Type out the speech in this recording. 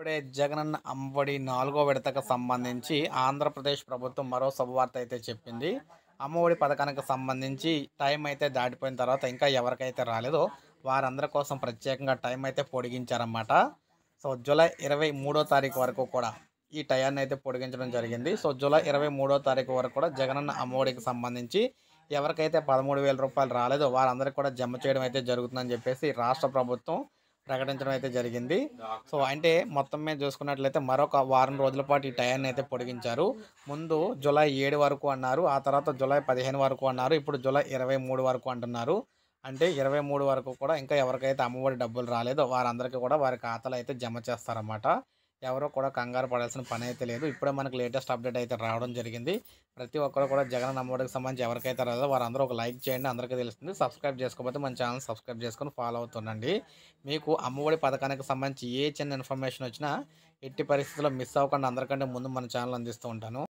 ఇప్పుడే జగనన్న అమ్మఒడి నాలుగో విడతకు సంబంధించి ఆంధ్రప్రదేశ్ ప్రభుత్వం మరో శుభవార్త అయితే చెప్పింది అమ్మఒడి పథకానికి సంబంధించి టైం అయితే దాటిపోయిన తర్వాత ఇంకా ఎవరికైతే రాలేదో వారందరి కోసం ప్రత్యేకంగా టైం అయితే పొడిగించారన్నమాట సో జూలై ఇరవై మూడో తారీఖు వరకు కూడా ఈ టయాన్ని అయితే పొడిగించడం జరిగింది సో జూలై ఇరవై మూడో తారీఖు వరకు కూడా జగనన్న అమ్మఒడికి సంబంధించి ఎవరికైతే పదమూడు వేల రూపాయలు రాలేదో వారందరికీ కూడా జమ చేయడం అయితే జరుగుతుందని చెప్పేసి రాష్ట్ర ప్రభుత్వం ప్రకటించడం అయితే జరిగింది సో అంటే మొత్తం మీద చూసుకున్నట్లయితే మరొక వారం రోజుల పాటు ఈ టయాన్ని అయితే పొడిగించారు ముందు జూలై ఏడు వరకు అన్నారు ఆ తర్వాత జూలై పదిహేను వరకు అన్నారు ఇప్పుడు జూలై ఇరవై మూడు వరకు అంటున్నారు అంటే ఇరవై మూడు వరకు కూడా ఇంకా ఎవరికైతే అమ్మఒడి డబ్బులు రాలేదో వారందరికీ కూడా వారి ఖాతాలు అయితే జమ చేస్తారన్నమాట ఎవరో కూడా కంగారు పడాల్సిన పని అయితే లేదు ఇప్పుడే మనకు లేటెస్ట్ అప్డేట్ అయితే రావడం జరిగింది ప్రతి ఒక్కరు కూడా జగన్ నమ్మోడికి సంబంధించి ఎవరికైతే రాదో వారందరూ ఒక లైక్ చేయండి అందరికీ తెలుస్తుంది సబ్స్క్రైబ్ చేసుకోకపోతే మన ఛానల్ సబ్స్క్రైబ్ చేసుకొని ఫాలో అవుతుండండి మీకు అమ్మఒడి పథకానికి సంబంధించి ఏ చిన్న ఇన్ఫర్మేషన్ వచ్చినా ఎట్టి పరిస్థితుల్లో మిస్ అవ్వకుండా అందరికంటే ముందు మన ఛానల్ అందిస్తూ ఉంటాను